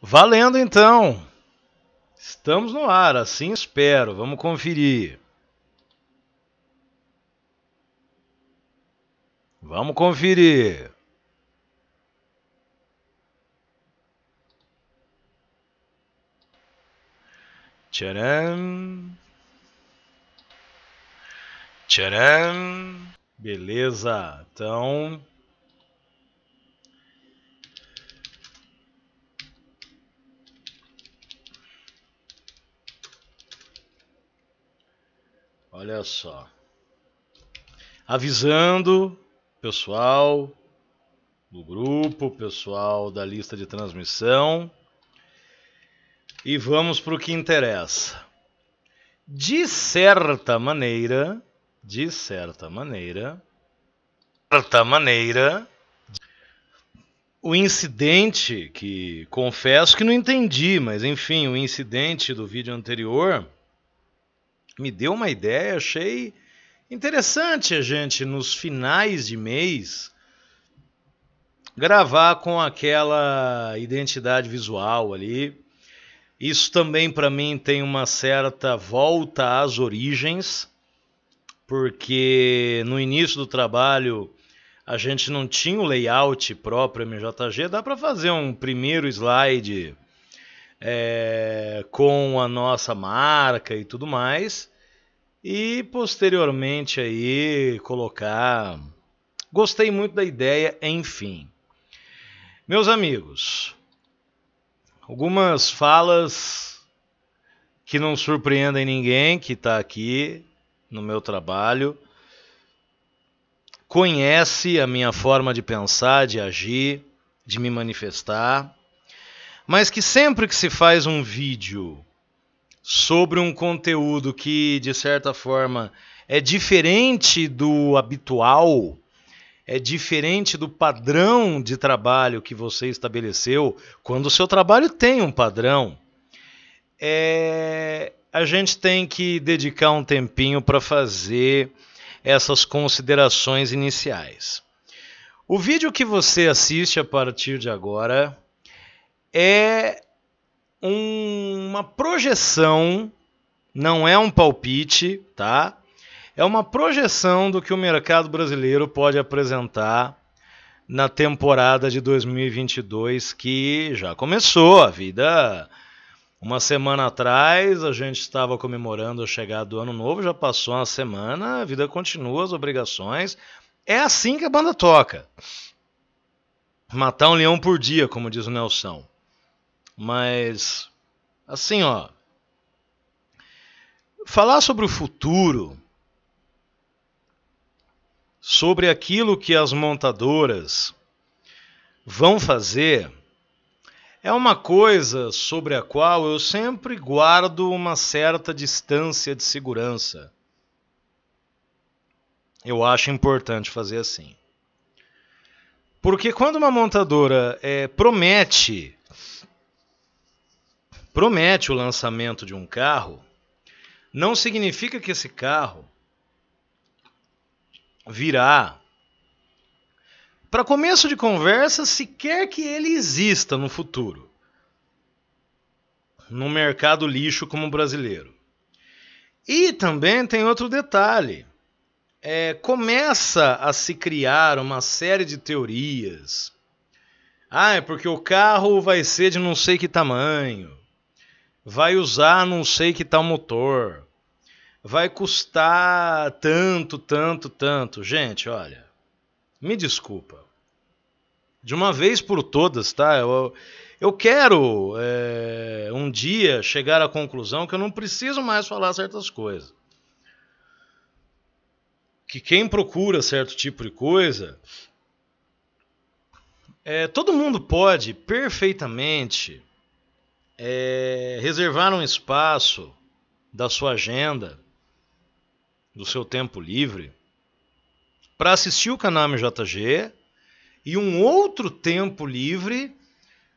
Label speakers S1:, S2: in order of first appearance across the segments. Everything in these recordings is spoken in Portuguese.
S1: Valendo então! Estamos no ar, assim espero. Vamos conferir. Vamos conferir. Tcharam. Tcharam. Beleza. Então, Olha só. Avisando, pessoal do grupo, pessoal da lista de transmissão. E vamos para o que interessa. De certa maneira, de certa maneira, de certa maneira, o incidente que confesso que não entendi, mas enfim, o incidente do vídeo anterior me deu uma ideia, achei interessante a gente nos finais de mês gravar com aquela identidade visual ali. Isso também para mim tem uma certa volta às origens, porque no início do trabalho a gente não tinha o layout próprio MJG, dá para fazer um primeiro slide é, com a nossa marca e tudo mais. E posteriormente aí colocar. Gostei muito da ideia, enfim. Meus amigos, algumas falas que não surpreendem ninguém que está aqui no meu trabalho conhece a minha forma de pensar, de agir, de me manifestar mas que sempre que se faz um vídeo sobre um conteúdo que, de certa forma, é diferente do habitual, é diferente do padrão de trabalho que você estabeleceu, quando o seu trabalho tem um padrão, é... a gente tem que dedicar um tempinho para fazer essas considerações iniciais. O vídeo que você assiste a partir de agora é um, uma projeção, não é um palpite, tá? É uma projeção do que o mercado brasileiro pode apresentar na temporada de 2022 que já começou a vida. Uma semana atrás a gente estava comemorando a chegada do ano novo, já passou uma semana, a vida continua, as obrigações. É assim que a banda toca. Matar um leão por dia, como diz o Nelson. Mas assim, ó, falar sobre o futuro, sobre aquilo que as montadoras vão fazer, é uma coisa sobre a qual eu sempre guardo uma certa distância de segurança. Eu acho importante fazer assim. Porque quando uma montadora é, promete promete o lançamento de um carro, não significa que esse carro virá. Para começo de conversa, sequer que ele exista no futuro, no mercado lixo como brasileiro. E também tem outro detalhe. É, começa a se criar uma série de teorias. Ah, é porque o carro vai ser de não sei que tamanho vai usar não sei que tal motor, vai custar tanto, tanto, tanto. Gente, olha, me desculpa. De uma vez por todas, tá? Eu, eu quero é, um dia chegar à conclusão que eu não preciso mais falar certas coisas. Que quem procura certo tipo de coisa. É, todo mundo pode perfeitamente é, reservar um espaço da sua agenda, do seu tempo livre, para assistir o Kaname JG e um outro tempo livre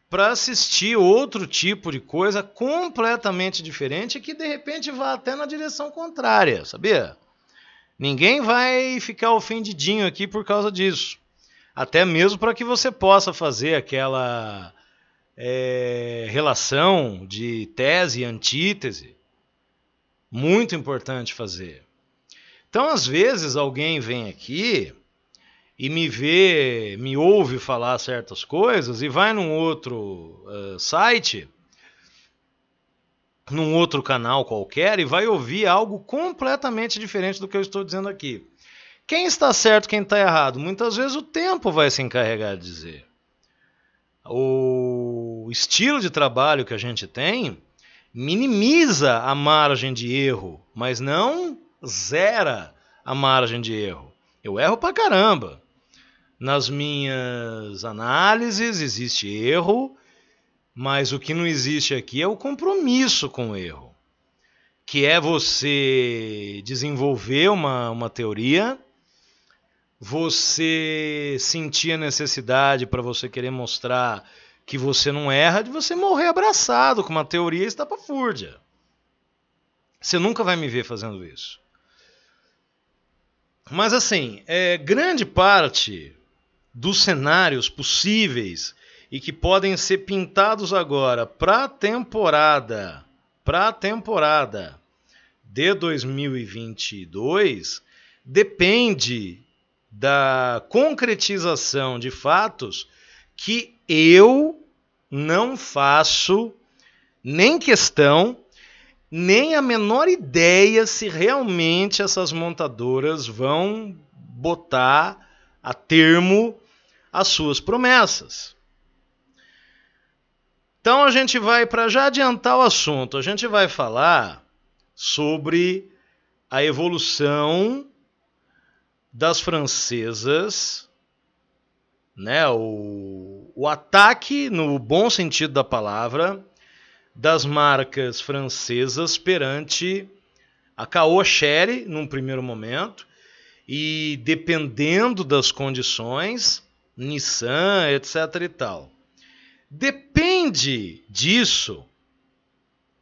S1: para assistir outro tipo de coisa completamente diferente que de repente vá até na direção contrária, sabia? Ninguém vai ficar ofendidinho aqui por causa disso. Até mesmo para que você possa fazer aquela é, relação de tese e antítese. Muito importante fazer. Então, às vezes, alguém vem aqui e me vê, me ouve falar certas coisas e vai num outro uh, site, num outro canal qualquer e vai ouvir algo completamente diferente do que eu estou dizendo aqui. Quem está certo, quem está errado? Muitas vezes o tempo vai se encarregar de dizer. O o estilo de trabalho que a gente tem minimiza a margem de erro, mas não zera a margem de erro. Eu erro pra caramba. Nas minhas análises existe erro, mas o que não existe aqui é o compromisso com o erro, que é você desenvolver uma, uma teoria, você sentir a necessidade para você querer mostrar que você não erra de você morrer abraçado com uma teoria estapafúrdia. Você nunca vai me ver fazendo isso. Mas assim, é, grande parte dos cenários possíveis e que podem ser pintados agora para a temporada, para a temporada de 2022 depende da concretização de fatos que eu não faço nem questão, nem a menor ideia se realmente essas montadoras vão botar a termo as suas promessas. Então a gente vai para já adiantar o assunto, a gente vai falar sobre a evolução das francesas né? O, o ataque, no bom sentido da palavra, das marcas francesas perante a Caoa Sherry num primeiro momento e dependendo das condições, Nissan, etc e tal. Depende disso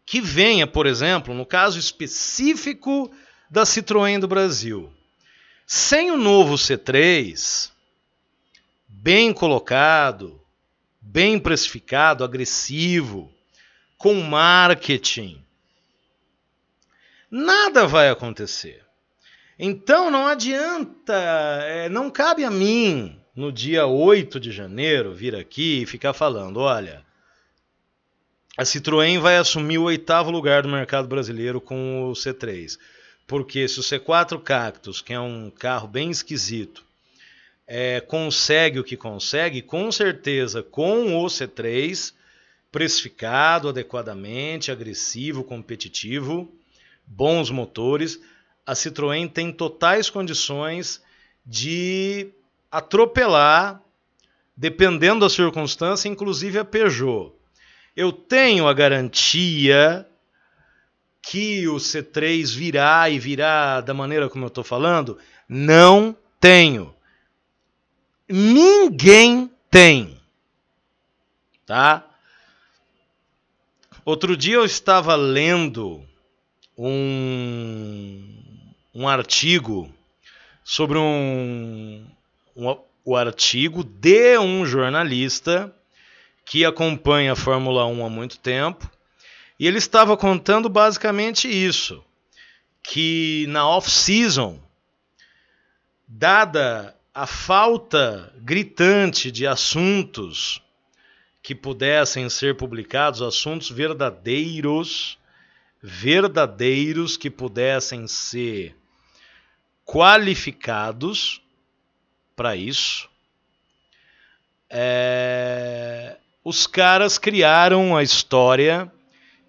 S1: que venha, por exemplo, no caso específico da Citroën do Brasil. Sem o novo C3, bem colocado, bem precificado, agressivo, com marketing, nada vai acontecer. Então não adianta, é, não cabe a mim no dia 8 de janeiro vir aqui e ficar falando: olha, a Citroën vai assumir o oitavo lugar do mercado brasileiro com o C3. Porque se o C4 Cactus, que é um carro bem esquisito, é, consegue o que consegue, com certeza com o C3, precificado adequadamente, agressivo, competitivo, bons motores, a Citroën tem totais condições de atropelar, dependendo da circunstância, inclusive a Peugeot. Eu tenho a garantia que o C3 virá e virá da maneira como eu estou falando? Não tenho. Ninguém tem. Tá? Outro dia eu estava lendo um, um artigo sobre um, um, o artigo de um jornalista que acompanha a Fórmula 1 há muito tempo. E ele estava contando basicamente isso: que na off-season, dada a falta gritante de assuntos que pudessem ser publicados, assuntos verdadeiros, verdadeiros que pudessem ser qualificados para isso. É... os caras criaram a história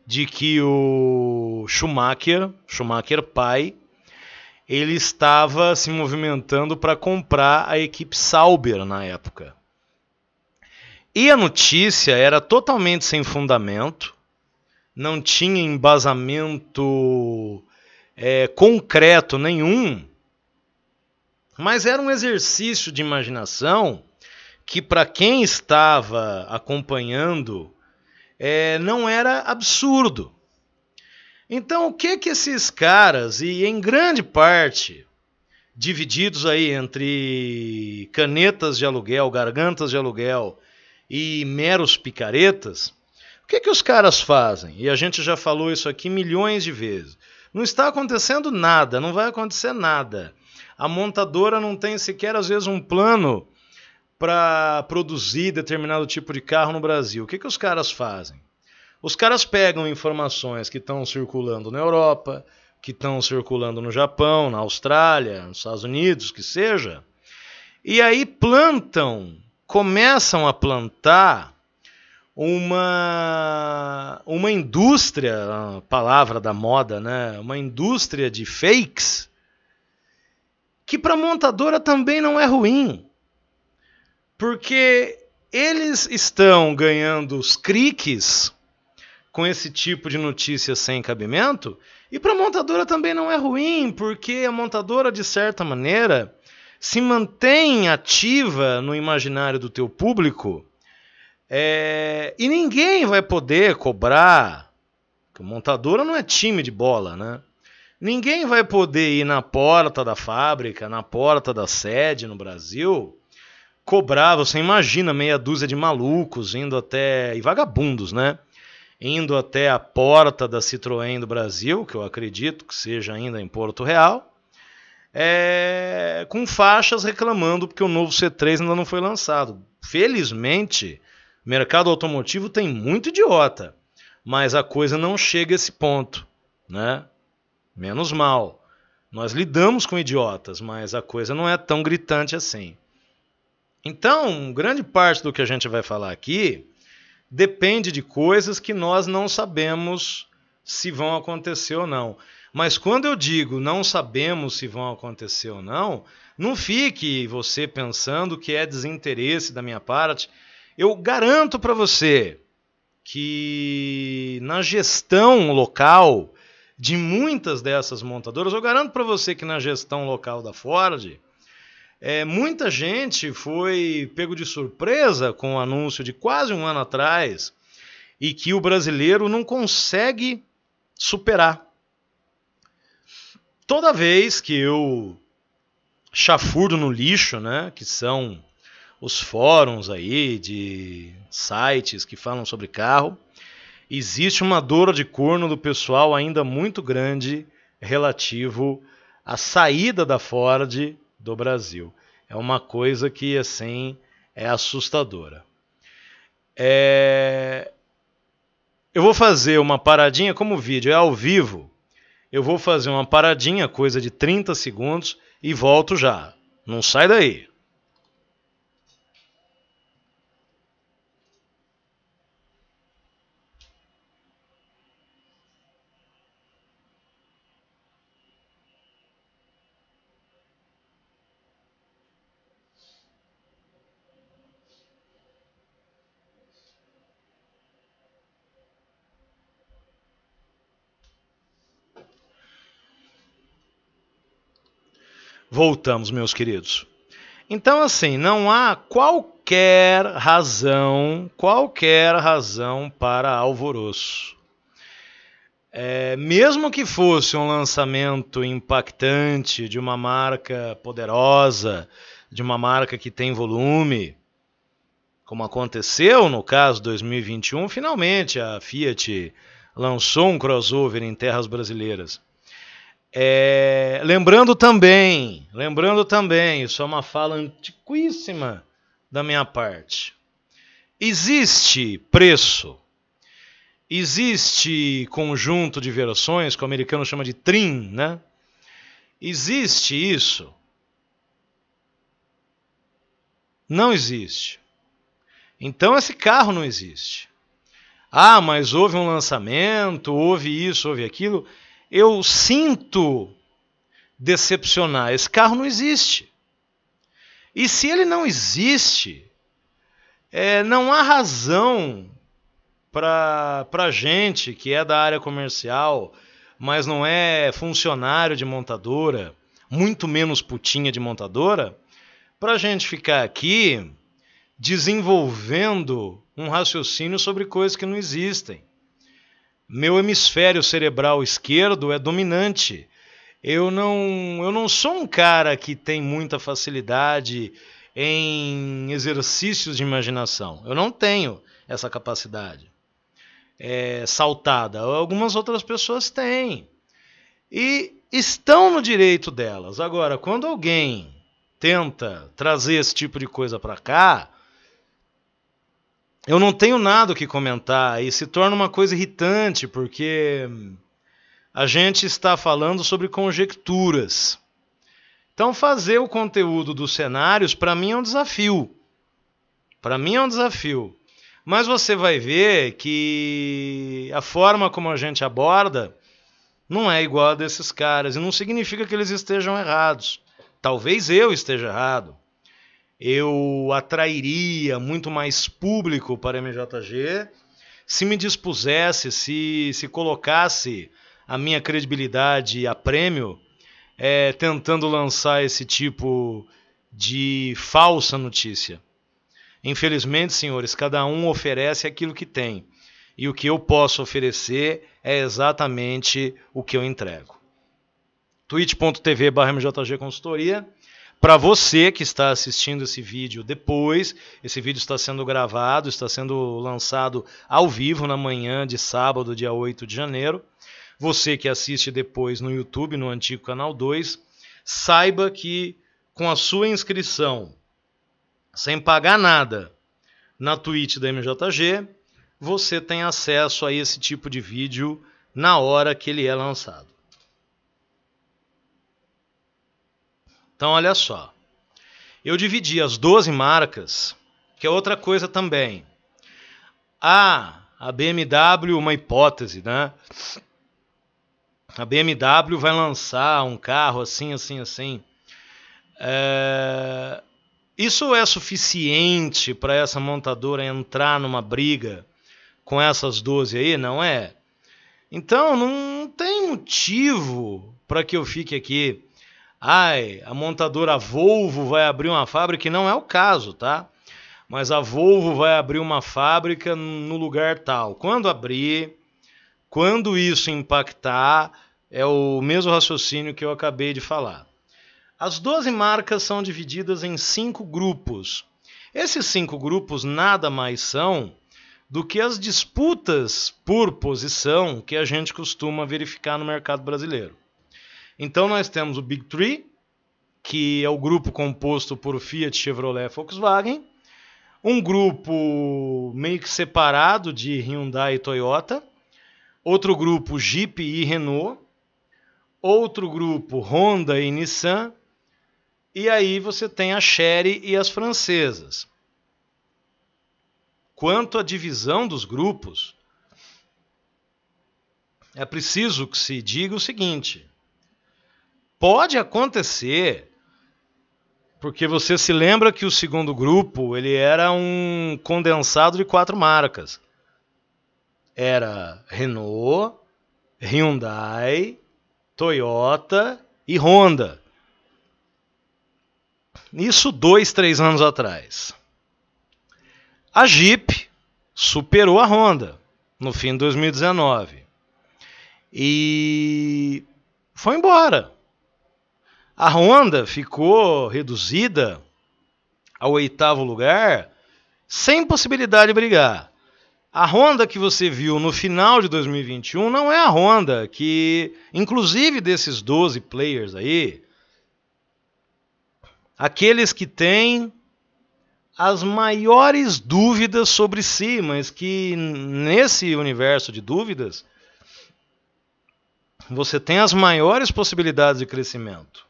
S1: de que o Schumacher, Schumacher pai, ele estava se movimentando para comprar a equipe Sauber na época. E a notícia era totalmente sem fundamento, não tinha embasamento é, concreto nenhum, mas era um exercício de imaginação que, para quem estava acompanhando, é, não era absurdo. Então, o que que esses caras, e em grande parte, divididos aí entre canetas de aluguel, gargantas de aluguel e meros picaretas, o que que os caras fazem? E a gente já falou isso aqui milhões de vezes. Não está acontecendo nada, não vai acontecer nada. A montadora não tem sequer, às vezes, um plano para produzir determinado tipo de carro no Brasil. O que, que os caras fazem? Os caras pegam informações que estão circulando na Europa, que estão circulando no Japão, na Austrália, nos Estados Unidos, que seja, e aí plantam, começam a plantar uma uma indústria, a palavra da moda, né? Uma indústria de fakes que para montadora também não é ruim. Porque eles estão ganhando os cliques com esse tipo de notícia sem cabimento. E para a montadora também não é ruim, porque a montadora, de certa maneira, se mantém ativa no imaginário do teu público. É... E ninguém vai poder cobrar. Porque montadora não é time de bola, né? Ninguém vai poder ir na porta da fábrica, na porta da sede no Brasil, cobrar. Você imagina meia dúzia de malucos indo até. e vagabundos, né? indo até a porta da Citroën do Brasil, que eu acredito que seja ainda em Porto Real, é, com faixas reclamando porque o novo C3 ainda não foi lançado. Felizmente, o mercado automotivo tem muito idiota, mas a coisa não chega a esse ponto, né? Menos mal. Nós lidamos com idiotas, mas a coisa não é tão gritante assim. Então, grande parte do que a gente vai falar aqui depende de coisas que nós não sabemos se vão acontecer ou não. Mas quando eu digo não sabemos se vão acontecer ou não, não fique você pensando que é desinteresse da minha parte. Eu garanto para você que na gestão local de muitas dessas montadoras, eu garanto para você que na gestão local da Ford, é, muita gente foi pego de surpresa com o anúncio de quase um ano atrás e que o brasileiro não consegue superar. Toda vez que eu chafurdo no lixo, né, que são os fóruns aí de sites que falam sobre carro, existe uma dor de corno do pessoal ainda muito grande relativo à saída da Ford do Brasil. É uma coisa que, assim, é assustadora. É... Eu vou fazer uma paradinha, como o vídeo é ao vivo, eu vou fazer uma paradinha, coisa de 30 segundos, e volto já. Não sai daí. Voltamos, meus queridos. Então, assim, não há qualquer razão, qualquer razão para alvoroço. É, mesmo que fosse um lançamento impactante de uma marca poderosa, de uma marca que tem volume, como aconteceu no caso 2021, finalmente a Fiat lançou um crossover em terras brasileiras. É, lembrando também, lembrando também, isso é uma fala antiquíssima da minha parte. Existe preço, existe conjunto de versões, que o americano chama de trim, né? Existe isso? Não existe. Então esse carro não existe. Ah, mas houve um lançamento, houve isso, houve aquilo eu sinto decepcionar. Esse carro não existe. E se ele não existe, é, não há razão para gente que é da área comercial, mas não é funcionário de montadora, muito menos putinha de montadora, para gente ficar aqui desenvolvendo um raciocínio sobre coisas que não existem. Meu hemisfério cerebral esquerdo é dominante. Eu não, eu não sou um cara que tem muita facilidade em exercícios de imaginação. Eu não tenho essa capacidade é, saltada. Algumas outras pessoas têm. E estão no direito delas. Agora, quando alguém tenta trazer esse tipo de coisa para cá, eu não tenho nada o que comentar e se torna uma coisa irritante porque a gente está falando sobre conjecturas. Então, fazer o conteúdo dos cenários, para mim, é um desafio. Para mim, é um desafio. Mas você vai ver que a forma como a gente aborda não é igual a desses caras. E não significa que eles estejam errados. Talvez eu esteja errado eu atrairia muito mais público para a MJG se me dispusesse, se, se colocasse a minha credibilidade a prêmio, é, tentando lançar esse tipo de falsa notícia. Infelizmente, senhores, cada um oferece aquilo que tem. E o que eu posso oferecer é exatamente o que eu entrego. twitch.tv barra MJG Consultoria para você que está assistindo esse vídeo depois, esse vídeo está sendo gravado, está sendo lançado ao vivo na manhã de sábado, dia 8 de janeiro. Você que assiste depois no YouTube, no antigo canal 2, saiba que com a sua inscrição, sem pagar nada, na Twitch da MJG, você tem acesso a esse tipo de vídeo na hora que ele é lançado. Então, olha só. Eu dividi as 12 marcas, que é outra coisa também. A, a BMW, uma hipótese, né? A BMW vai lançar um carro assim, assim, assim. É... Isso é suficiente para essa montadora entrar numa briga com essas 12 aí? Não é? Então, não tem motivo para que eu fique aqui ai, a montadora Volvo vai abrir uma fábrica, que não é o caso, tá? Mas a Volvo vai abrir uma fábrica no lugar tal. Quando abrir, quando isso impactar, é o mesmo raciocínio que eu acabei de falar. As 12 marcas são divididas em cinco grupos. Esses cinco grupos nada mais são do que as disputas por posição que a gente costuma verificar no mercado brasileiro. Então nós temos o Big Three, que é o grupo composto por Fiat, Chevrolet e Volkswagen, um grupo meio que separado de Hyundai e Toyota, outro grupo Jeep e Renault, outro grupo Honda e Nissan, e aí você tem a Chery e as francesas. Quanto à divisão dos grupos, é preciso que se diga o seguinte: Pode acontecer, porque você se lembra que o segundo grupo ele era um condensado de quatro marcas. Era Renault, Hyundai, Toyota e Honda. Isso dois, três anos atrás. A Jeep superou a Honda no fim de 2019 e foi embora. A Honda ficou reduzida ao oitavo lugar, sem possibilidade de brigar. A Honda que você viu no final de 2021 não é a Honda que, inclusive desses 12 players aí, aqueles que têm as maiores dúvidas sobre si, mas que nesse universo de dúvidas você tem as maiores possibilidades de crescimento.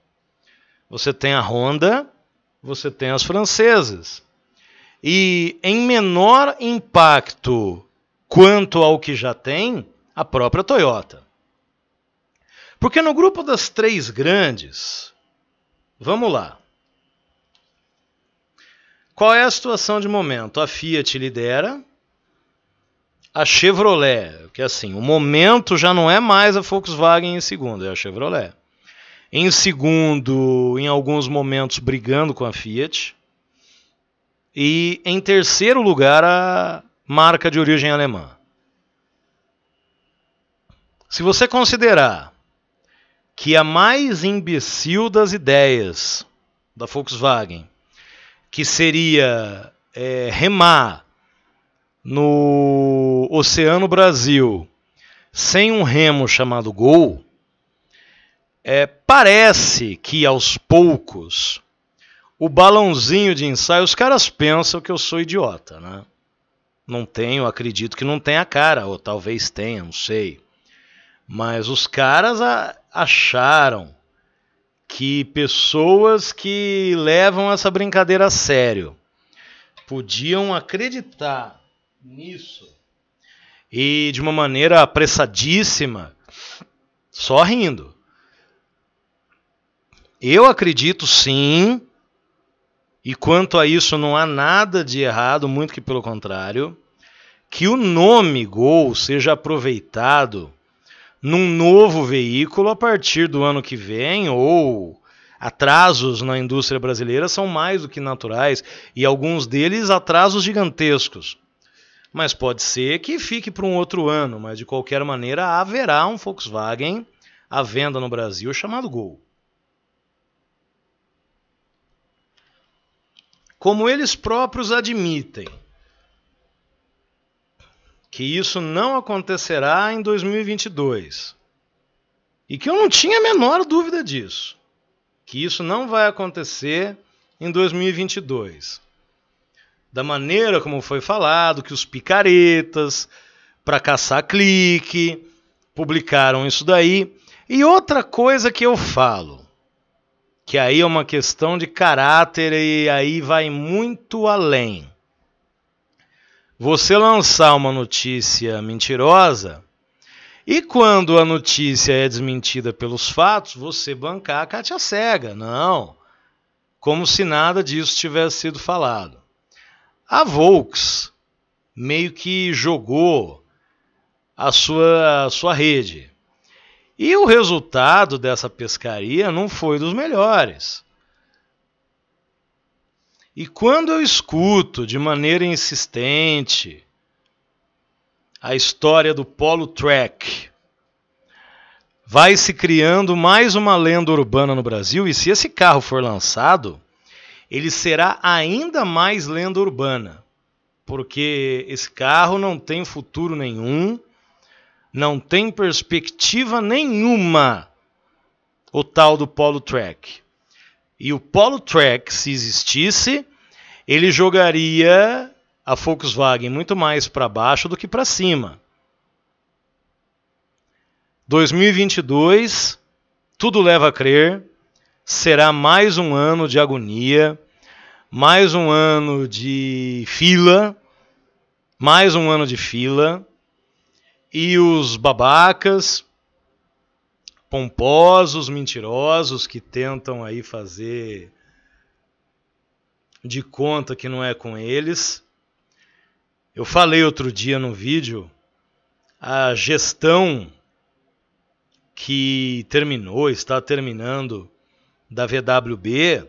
S1: Você tem a Honda, você tem as francesas. E em menor impacto quanto ao que já tem, a própria Toyota. Porque no grupo das três grandes, vamos lá. Qual é a situação de momento? A Fiat lidera, a Chevrolet, que é assim, o momento já não é mais a Volkswagen em segundo, é a Chevrolet. Em segundo, em alguns momentos, brigando com a Fiat. E em terceiro lugar, a marca de origem alemã. Se você considerar que a mais imbecil das ideias da Volkswagen, que seria é, remar no Oceano Brasil sem um remo chamado Gol, é, parece que aos poucos o balãozinho de ensaio, os caras pensam que eu sou idiota, né? Não tenho, acredito que não tenha cara, ou talvez tenha, não sei. Mas os caras acharam que pessoas que levam essa brincadeira a sério podiam acreditar nisso e de uma maneira apressadíssima, só rindo. Eu acredito sim, e quanto a isso não há nada de errado, muito que pelo contrário, que o nome Gol seja aproveitado num novo veículo a partir do ano que vem ou atrasos na indústria brasileira são mais do que naturais e alguns deles atrasos gigantescos. Mas pode ser que fique para um outro ano, mas de qualquer maneira haverá um Volkswagen à venda no Brasil chamado Gol. como eles próprios admitem que isso não acontecerá em 2022. E que eu não tinha a menor dúvida disso, que isso não vai acontecer em 2022. Da maneira como foi falado, que os picaretas, para caçar clique, publicaram isso daí. E outra coisa que eu falo, que aí é uma questão de caráter e aí vai muito além. Você lançar uma notícia mentirosa e quando a notícia é desmentida pelos fatos, você bancar a Cátia cega. Não. Como se nada disso tivesse sido falado. A Volks meio que jogou a sua, a sua rede. E o resultado dessa pescaria não foi dos melhores. E quando eu escuto de maneira insistente a história do Polo Track, vai se criando mais uma lenda urbana no Brasil, e se esse carro for lançado, ele será ainda mais lenda urbana, porque esse carro não tem futuro nenhum não tem perspectiva nenhuma o tal do polo track. E o polo track, se existisse, ele jogaria a Volkswagen muito mais para baixo do que para cima. 2022, tudo leva a crer, será mais um ano de agonia, mais um ano de fila, mais um ano de fila e os babacas, pomposos, mentirosos que tentam aí fazer de conta que não é com eles. Eu falei outro dia no vídeo a gestão que terminou, está terminando da VWB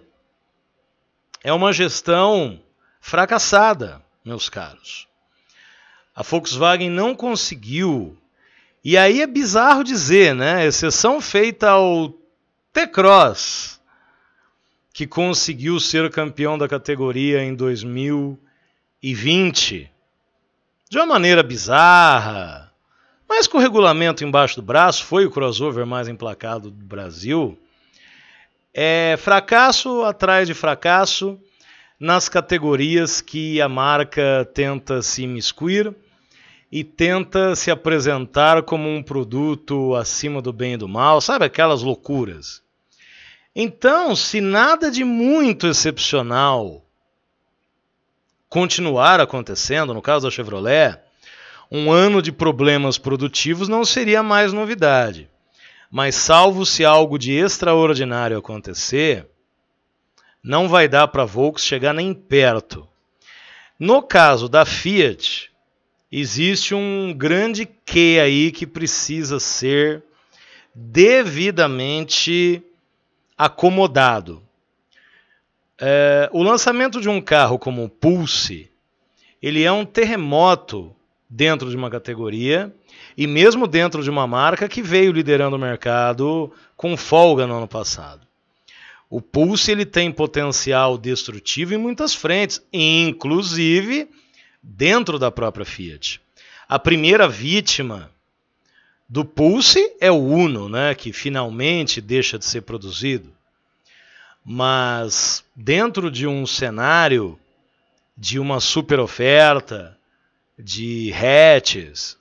S1: é uma gestão fracassada, meus caros. A Volkswagen não conseguiu. E aí é bizarro dizer, né? Exceção feita ao T-Cross, que conseguiu ser campeão da categoria em 2020. De uma maneira bizarra, mas com o regulamento embaixo do braço, foi o crossover mais emplacado do Brasil. É fracasso atrás de fracasso nas categorias que a marca tenta se imiscuir e tenta se apresentar como um produto acima do bem e do mal, sabe aquelas loucuras. Então, se nada de muito excepcional continuar acontecendo, no caso da Chevrolet, um ano de problemas produtivos não seria mais novidade. Mas, salvo se algo de extraordinário acontecer, não vai dar para a Volks chegar nem perto. No caso da Fiat, existe um grande que aí que precisa ser devidamente acomodado. É, o lançamento de um carro como o Pulse, ele é um terremoto dentro de uma categoria e mesmo dentro de uma marca que veio liderando o mercado com folga no ano passado. O Pulse ele tem potencial destrutivo em muitas frentes, inclusive dentro da própria Fiat. A primeira vítima do Pulse é o Uno, né, que finalmente deixa de ser produzido. Mas dentro de um cenário de uma super oferta, de hatches,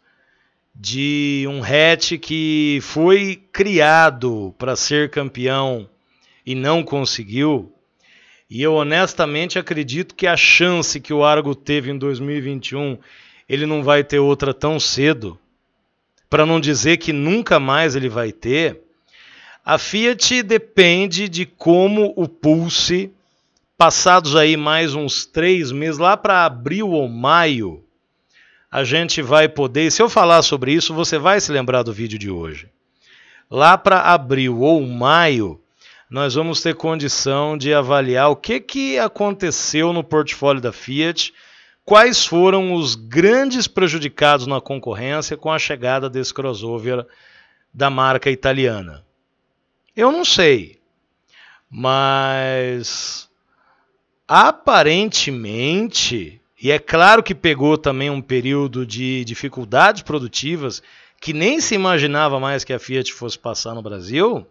S1: de um hatch que foi criado para ser campeão e não conseguiu, e eu honestamente acredito que a chance que o Argo teve em 2021, ele não vai ter outra tão cedo, para não dizer que nunca mais ele vai ter. A Fiat depende de como o Pulse, passados aí mais uns três meses, lá para abril ou maio, a gente vai poder. se eu falar sobre isso, você vai se lembrar do vídeo de hoje. Lá para abril ou maio, nós vamos ter condição de avaliar o que, que aconteceu no portfólio da Fiat, quais foram os grandes prejudicados na concorrência com a chegada desse crossover da marca italiana. Eu não sei, mas aparentemente, e é claro que pegou também um período de dificuldades produtivas que nem se imaginava mais que a Fiat fosse passar no Brasil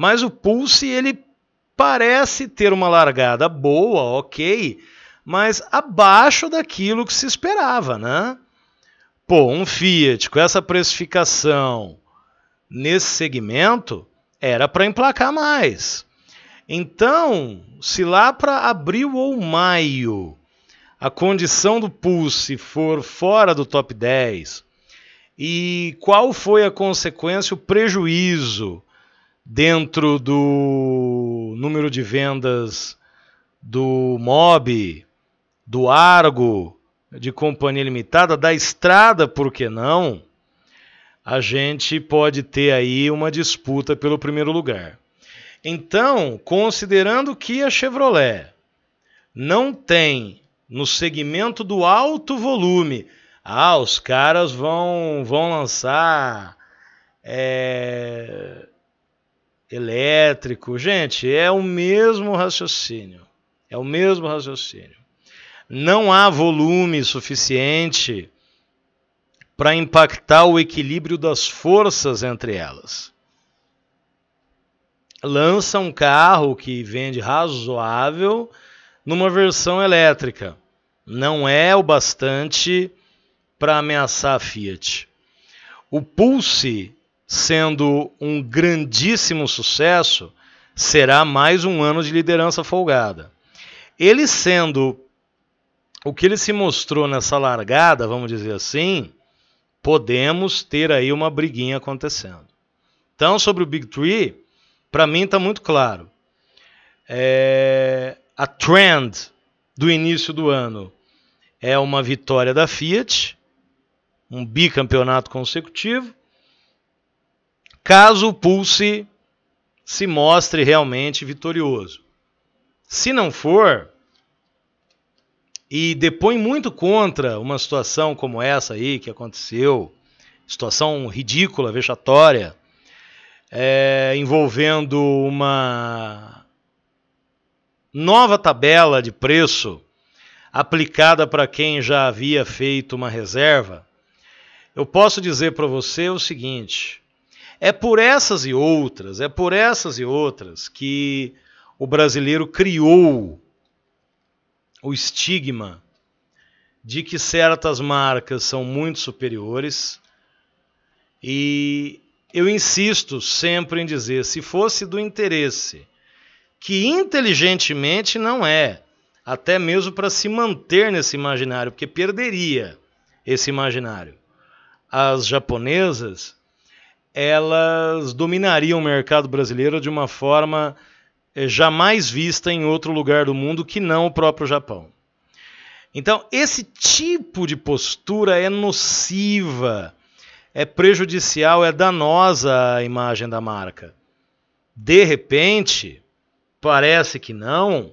S1: mas o Pulse ele parece ter uma largada boa, ok, mas abaixo daquilo que se esperava, né? Pô, um Fiat com essa precificação nesse segmento era para emplacar mais. Então, se lá para abril ou maio a condição do Pulse for fora do top 10 e qual foi a consequência, o prejuízo dentro do número de vendas do MOB, do Argo, de Companhia Limitada, da Estrada, por que não? A gente pode ter aí uma disputa pelo primeiro lugar. Então, considerando que a Chevrolet não tem no segmento do alto volume, ah, os caras vão, vão lançar é, elétrico. Gente, é o mesmo raciocínio. É o mesmo raciocínio. Não há volume suficiente para impactar o equilíbrio das forças entre elas. Lança um carro que vende razoável numa versão elétrica. Não é o bastante para ameaçar a Fiat. O Pulse sendo um grandíssimo sucesso, será mais um ano de liderança folgada. Ele sendo o que ele se mostrou nessa largada, vamos dizer assim, podemos ter aí uma briguinha acontecendo. Então, sobre o Big Three, para mim está muito claro. É, a trend do início do ano é uma vitória da Fiat, um bicampeonato consecutivo, caso o Pulse se mostre realmente vitorioso. Se não for, e depõe muito contra uma situação como essa aí que aconteceu, situação ridícula, vexatória, é, envolvendo uma nova tabela de preço aplicada para quem já havia feito uma reserva, eu posso dizer para você o seguinte: é por essas e outras, é por essas e outras que o brasileiro criou o estigma de que certas marcas são muito superiores. E eu insisto sempre em dizer: se fosse do interesse, que inteligentemente não é, até mesmo para se manter nesse imaginário, porque perderia esse imaginário. As japonesas elas dominariam o mercado brasileiro de uma forma eh, jamais vista em outro lugar do mundo que não o próprio Japão. Então, esse tipo de postura é nociva, é prejudicial, é danosa à imagem da marca. De repente, parece que não,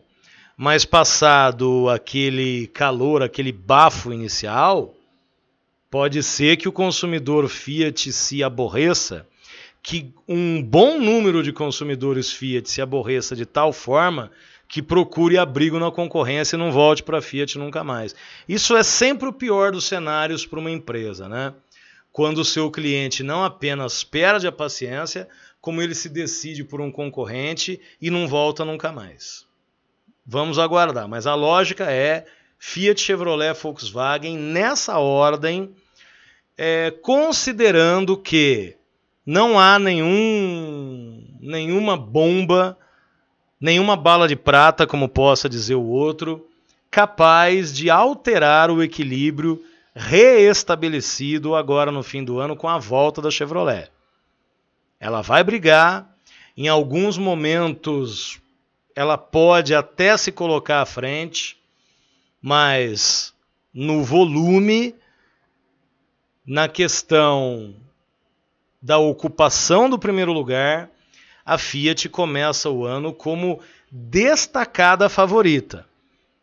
S1: mas passado aquele calor, aquele bafo inicial, Pode ser que o consumidor Fiat se aborreça, que um bom número de consumidores Fiat se aborreça de tal forma que procure abrigo na concorrência e não volte para a Fiat nunca mais. Isso é sempre o pior dos cenários para uma empresa, né? Quando o seu cliente não apenas perde a paciência, como ele se decide por um concorrente e não volta nunca mais. Vamos aguardar, mas a lógica é Fiat, Chevrolet, Volkswagen, nessa ordem, é, considerando que não há nenhum, nenhuma bomba, nenhuma bala de prata, como possa dizer o outro, capaz de alterar o equilíbrio reestabelecido agora no fim do ano com a volta da Chevrolet. Ela vai brigar, em alguns momentos ela pode até se colocar à frente, mas no volume, na questão da ocupação do primeiro lugar, a Fiat começa o ano como destacada favorita.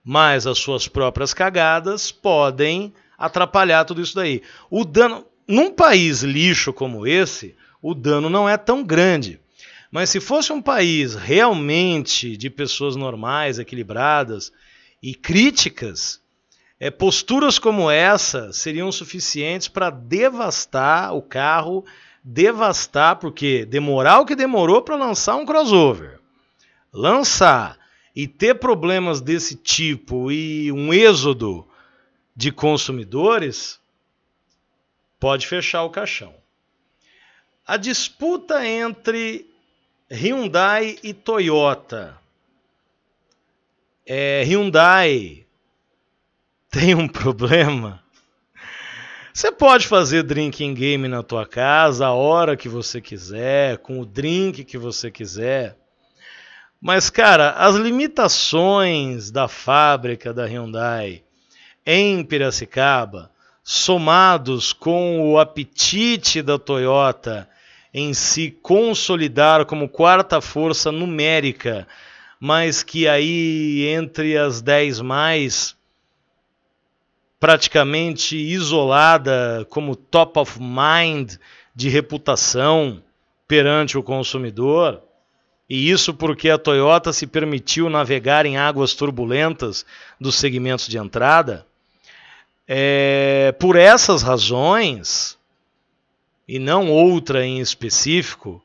S1: Mas as suas próprias cagadas podem atrapalhar tudo isso daí. O dano num país lixo como esse, o dano não é tão grande. Mas se fosse um país realmente de pessoas normais, equilibradas, e críticas, é, posturas como essa seriam suficientes para devastar o carro, devastar, porque demorar o que demorou para lançar um crossover. Lançar e ter problemas desse tipo e um êxodo de consumidores, pode fechar o caixão. A disputa entre Hyundai e Toyota é, Hyundai tem um problema. Você pode fazer drinking game na tua casa a hora que você quiser, com o drink que você quiser. Mas cara, as limitações da fábrica da Hyundai em Piracicaba, somados com o apetite da Toyota em se consolidar como quarta força numérica mas que aí entre as 10 mais, praticamente isolada como top of mind de reputação perante o consumidor. E isso porque a Toyota se permitiu navegar em águas turbulentas dos segmentos de entrada. É, por essas razões, e não outra em específico,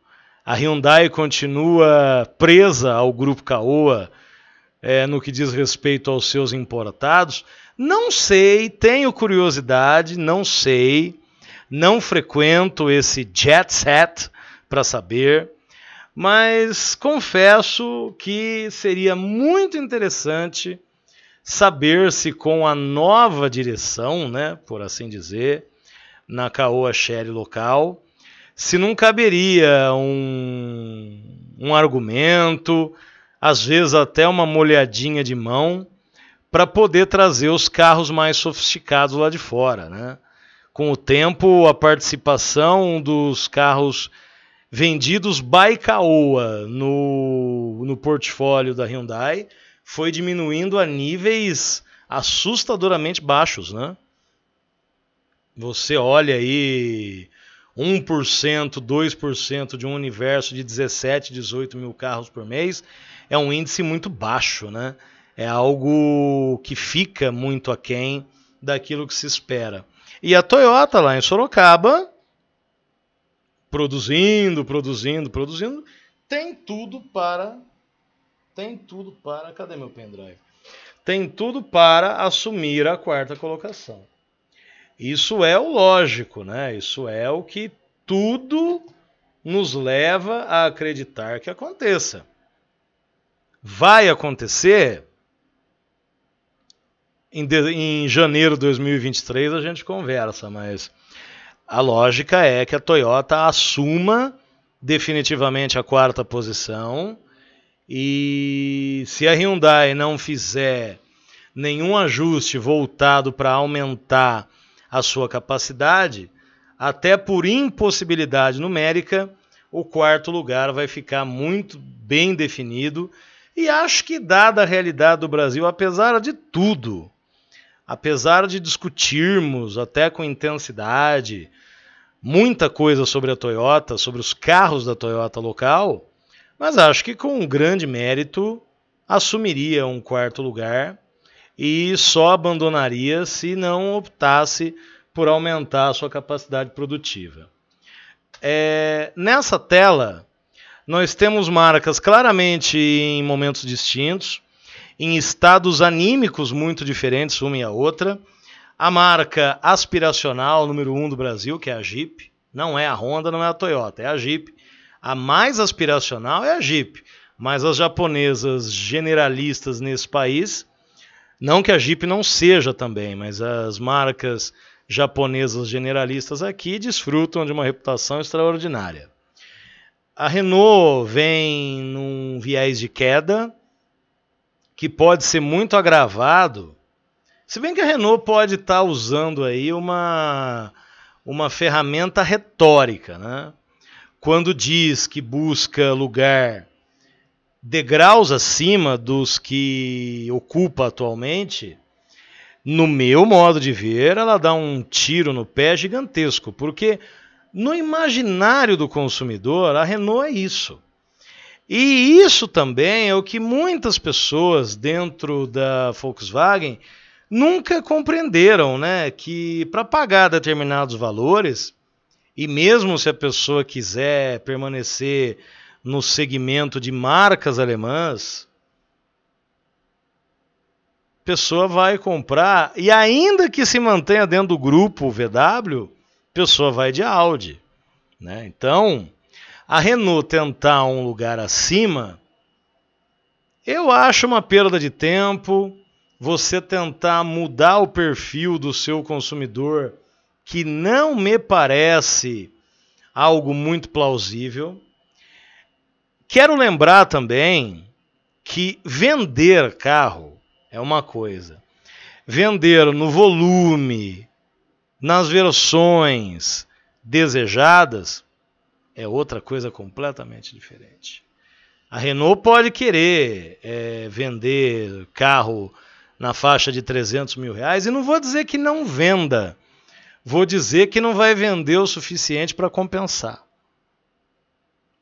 S1: a Hyundai continua presa ao grupo Caoa é, no que diz respeito aos seus importados? Não sei, tenho curiosidade, não sei. Não frequento esse jet set para saber, mas confesso que seria muito interessante saber se com a nova direção, né, por assim dizer, na Caoa Share local, se não caberia um, um argumento, às vezes até uma molhadinha de mão, para poder trazer os carros mais sofisticados lá de fora. Né? Com o tempo, a participação dos carros vendidos by Caoa no, no portfólio da Hyundai foi diminuindo a níveis assustadoramente baixos, né? Você olha aí 1%, 2% de um universo de 17, 18 mil carros por mês, é um índice muito baixo, né? É algo que fica muito aquém daquilo que se espera. E a Toyota lá em Sorocaba, produzindo, produzindo, produzindo, tem tudo para tem tudo para, cadê meu pendrive? Tem tudo para assumir a quarta colocação. Isso é o lógico, né? Isso é o que tudo nos leva a acreditar que aconteça. Vai acontecer? Em, de, em janeiro de 2023 a gente conversa, mas a lógica é que a Toyota assuma definitivamente a quarta posição e se a Hyundai não fizer nenhum ajuste voltado para aumentar a sua capacidade, até por impossibilidade numérica, o quarto lugar vai ficar muito bem definido. E acho que, dada a realidade do Brasil, apesar de tudo, apesar de discutirmos até com intensidade muita coisa sobre a Toyota, sobre os carros da Toyota local, mas acho que com um grande mérito assumiria um quarto lugar e só abandonaria se não optasse por aumentar a sua capacidade produtiva. É, nessa tela, nós temos marcas claramente em momentos distintos, em estados anímicos muito diferentes uma e a outra. A marca aspiracional número um do Brasil, que é a Jeep, não é a Honda, não é a Toyota, é a Jeep. A mais aspiracional é a Jeep, mas as japonesas generalistas nesse país não que a Jeep não seja também, mas as marcas japonesas generalistas aqui desfrutam de uma reputação extraordinária. A Renault vem num viés de queda que pode ser muito agravado, se bem que a Renault pode estar tá usando aí uma, uma ferramenta retórica, né? Quando diz que busca lugar degraus acima dos que ocupa atualmente, no meu modo de ver, ela dá um tiro no pé gigantesco, porque no imaginário do consumidor, a Renault é isso. E isso também é o que muitas pessoas dentro da Volkswagen nunca compreenderam, né? Que para pagar determinados valores, e mesmo se a pessoa quiser permanecer no segmento de marcas alemãs, a pessoa vai comprar e ainda que se mantenha dentro do grupo VW, a pessoa vai de Audi, né? Então, a Renault tentar um lugar acima, eu acho uma perda de tempo. Você tentar mudar o perfil do seu consumidor, que não me parece algo muito plausível. Quero lembrar também que vender carro é uma coisa. Vender no volume, nas versões desejadas, é outra coisa completamente diferente. A Renault pode querer é, vender carro na faixa de 300 mil reais e não vou dizer que não venda, vou dizer que não vai vender o suficiente para compensar,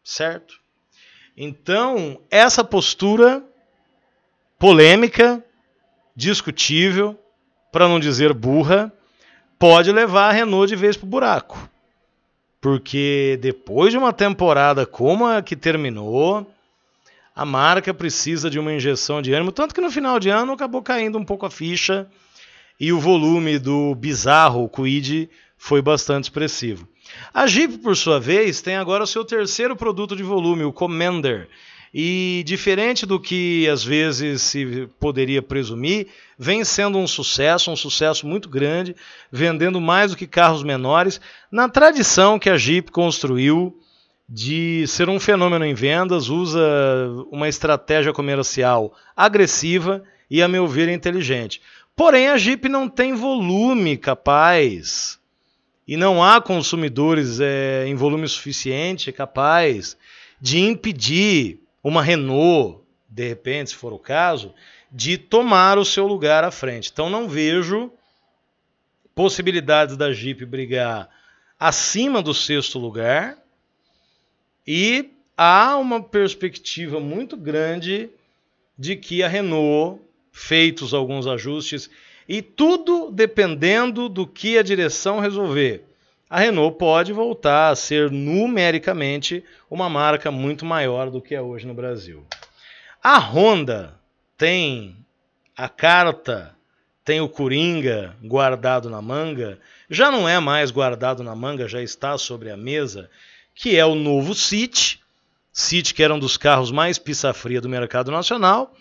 S1: certo? Então, essa postura polêmica, discutível, para não dizer burra, pode levar a Renault de vez para o buraco. Porque depois de uma temporada como a que terminou, a marca precisa de uma injeção de ânimo. Tanto que no final de ano acabou caindo um pouco a ficha e o volume do bizarro Quid foi bastante expressivo. A Jeep, por sua vez, tem agora o seu terceiro produto de volume, o Commander. E diferente do que às vezes se poderia presumir, vem sendo um sucesso, um sucesso muito grande, vendendo mais do que carros menores, na tradição que a Jeep construiu de ser um fenômeno em vendas, usa uma estratégia comercial agressiva e, a meu ver, inteligente. Porém, a Jeep não tem volume capaz e não há consumidores é, em volume suficiente capaz de impedir uma Renault, de repente, se for o caso, de tomar o seu lugar à frente. Então não vejo possibilidades da Jeep brigar acima do sexto lugar e há uma perspectiva muito grande de que a Renault, feitos alguns ajustes, e tudo dependendo do que a direção resolver. A Renault pode voltar a ser numericamente uma marca muito maior do que é hoje no Brasil. A Honda tem a carta, tem o Coringa guardado na manga, já não é mais guardado na manga, já está sobre a mesa, que é o novo City, City que era um dos carros mais fria do mercado nacional,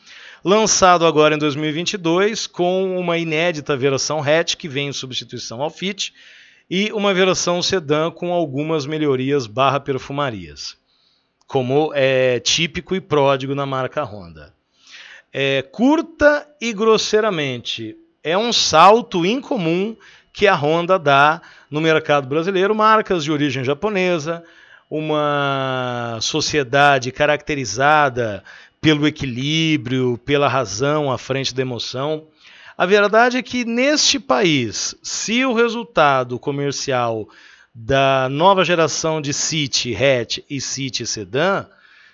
S1: lançado agora em 2022 com uma inédita versão hatch que vem em substituição ao Fit e uma versão sedã com algumas melhorias barra perfumarias, como é típico e pródigo na marca Honda. É, curta e grosseiramente, é um salto incomum que a Honda dá no mercado brasileiro, marcas de origem japonesa, uma sociedade caracterizada pelo equilíbrio, pela razão à frente da emoção. A verdade é que neste país, se o resultado comercial da nova geração de City hatch e City sedã,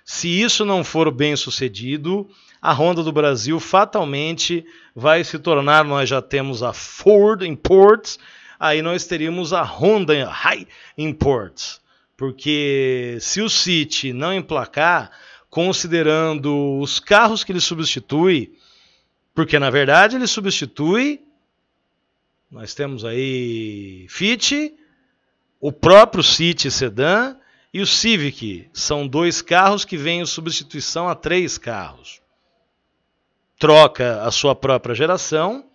S1: se isso não for bem sucedido, a Honda do Brasil fatalmente vai se tornar, nós já temos a Ford Imports, aí nós teríamos a Honda High Imports. Porque se o City não emplacar, considerando os carros que ele substitui, porque na verdade ele substitui. Nós temos aí Fit, o próprio City Sedan e o Civic. São dois carros que vêm em substituição a três carros. Troca a sua própria geração,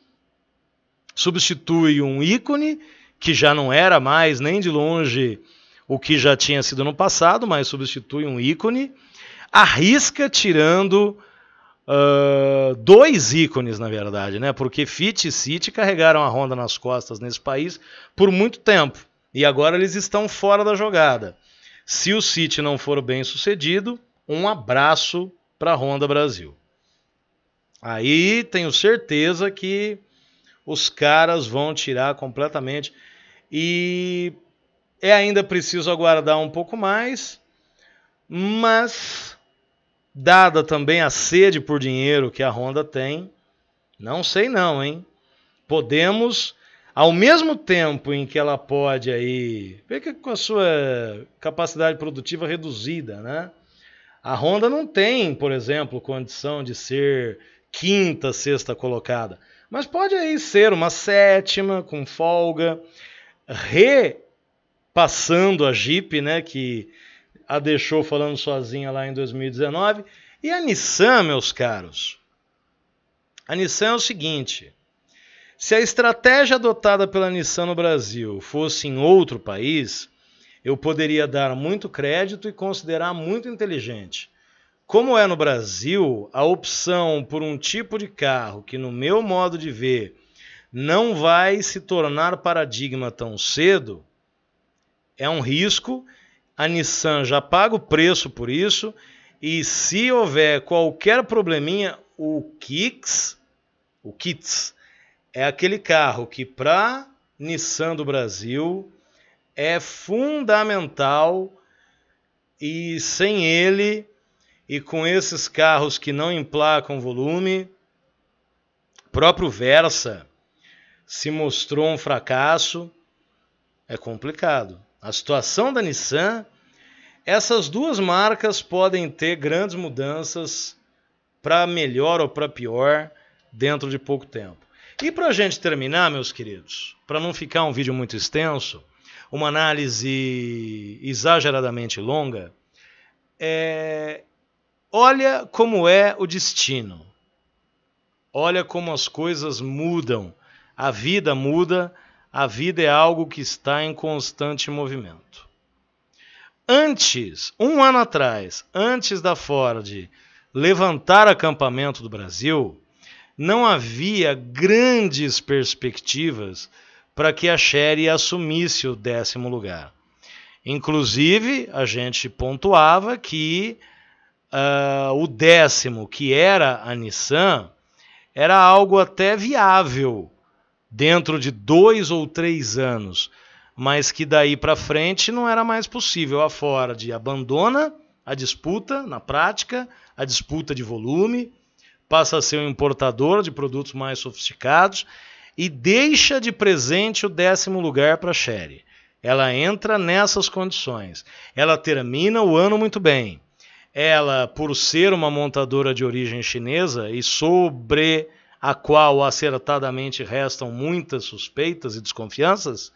S1: substitui um ícone que já não era mais nem de longe o que já tinha sido no passado, mas substitui um ícone arrisca tirando uh, dois ícones, na verdade, né? Porque Fit e City carregaram a Honda nas costas nesse país por muito tempo e agora eles estão fora da jogada. Se o City não for bem sucedido, um abraço para a Honda Brasil. Aí tenho certeza que os caras vão tirar completamente. E é ainda preciso aguardar um pouco mais, mas dada também a sede por dinheiro que a Honda tem, não sei não, hein? Podemos, ao mesmo tempo em que ela pode aí, que com a sua capacidade produtiva reduzida, né? A Honda não tem, por exemplo, condição de ser quinta, sexta colocada, mas pode aí ser uma sétima com folga, repassando a Jeep, né? Que a deixou falando sozinha lá em 2019. E a Nissan, meus caros, a Nissan é o seguinte: se a estratégia adotada pela Nissan no Brasil fosse em outro país, eu poderia dar muito crédito e considerar muito inteligente. Como é no Brasil, a opção por um tipo de carro que, no meu modo de ver, não vai se tornar paradigma tão cedo é um risco a Nissan já paga o preço por isso. E se houver qualquer probleminha, o Kicks, o Kits, é aquele carro que para Nissan do Brasil é fundamental e sem ele e com esses carros que não emplacam volume, próprio Versa se mostrou um fracasso, é complicado a situação da Nissan, essas duas marcas podem ter grandes mudanças para melhor ou para pior dentro de pouco tempo. E para a gente terminar, meus queridos, para não ficar um vídeo muito extenso, uma análise exageradamente longa, é... olha como é o destino. Olha como as coisas mudam, a vida muda a vida é algo que está em constante movimento. Antes, um ano atrás, antes da Ford levantar acampamento do Brasil, não havia grandes perspectivas para que a Sherry assumisse o décimo lugar. Inclusive, a gente pontuava que uh, o décimo, que era a Nissan, era algo até viável dentro de dois ou três anos, mas que daí para frente não era mais possível. A Ford abandona a disputa na prática, a disputa de volume, passa a ser um importador de produtos mais sofisticados e deixa de presente o décimo lugar para a Sherry. Ela entra nessas condições. Ela termina o ano muito bem. Ela, por ser uma montadora de origem chinesa e sobre a qual acertadamente restam muitas suspeitas e desconfianças,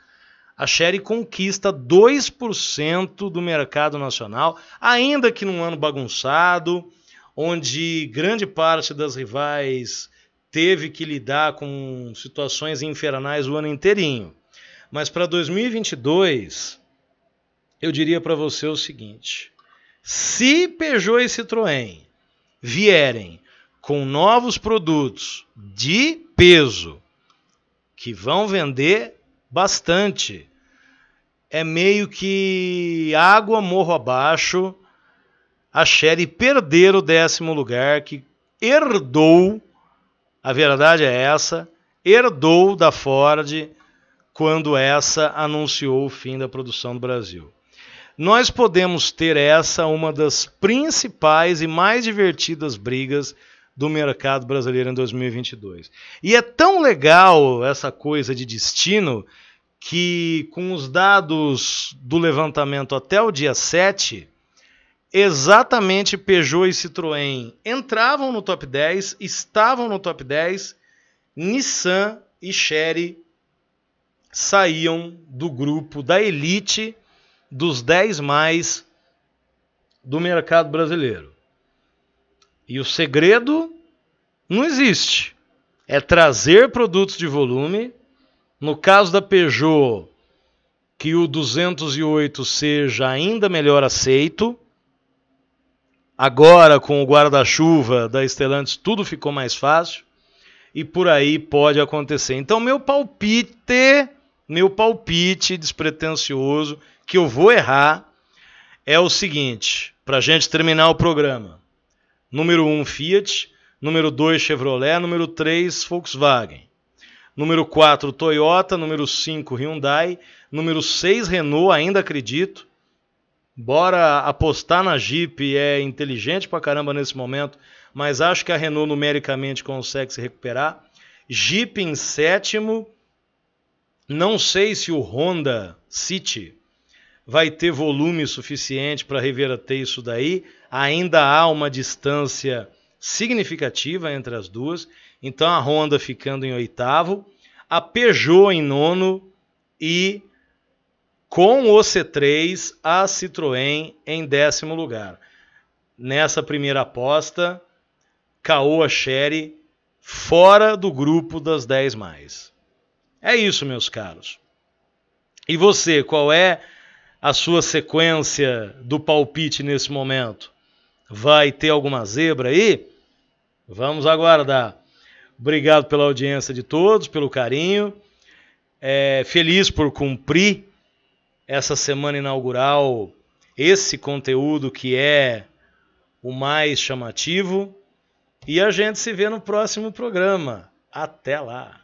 S1: a Sherry conquista 2% do mercado nacional, ainda que num ano bagunçado, onde grande parte das rivais teve que lidar com situações infernais o ano inteirinho. Mas para 2022, eu diria para você o seguinte: se Peugeot e Citroën vierem com novos produtos de peso que vão vender bastante. É meio que água morro abaixo. A Sherry perder o décimo lugar que herdou. A verdade é essa, herdou da Ford quando essa anunciou o fim da produção no Brasil. Nós podemos ter essa uma das principais e mais divertidas brigas do mercado brasileiro em 2022. E é tão legal essa coisa de destino que, com os dados do levantamento até o dia 7, exatamente Peugeot e Citroën entravam no top 10, estavam no top 10, Nissan e Chery saíam do grupo da elite dos 10 mais do mercado brasileiro. E o segredo não existe. É trazer produtos de volume. No caso da Peugeot, que o 208 seja ainda melhor aceito. Agora, com o guarda-chuva da Estelantis tudo ficou mais fácil. E por aí pode acontecer. Então, meu palpite, meu palpite despretensioso, que eu vou errar, é o seguinte, para a gente terminar o programa. Número 1, um, Fiat. Número 2, Chevrolet. Número 3, Volkswagen. Número 4, Toyota. Número 5, Hyundai. Número 6, Renault, ainda acredito. Bora apostar na Jeep, é inteligente pra caramba nesse momento, mas acho que a Renault numericamente consegue se recuperar. Jeep em sétimo. Não sei se o Honda City vai ter volume suficiente para reverter isso daí ainda há uma distância significativa entre as duas. Então a Honda ficando em oitavo, a Peugeot em nono e com o C3 a Citroën em décimo lugar. Nessa primeira aposta, Caoa Sherry fora do grupo das 10 mais. É isso, meus caros. E você, qual é a sua sequência do palpite nesse momento? vai ter alguma zebra aí? Vamos aguardar. Obrigado pela audiência de todos, pelo carinho. É, feliz por cumprir essa semana inaugural esse conteúdo que é o mais chamativo. E a gente se vê no próximo programa. Até lá!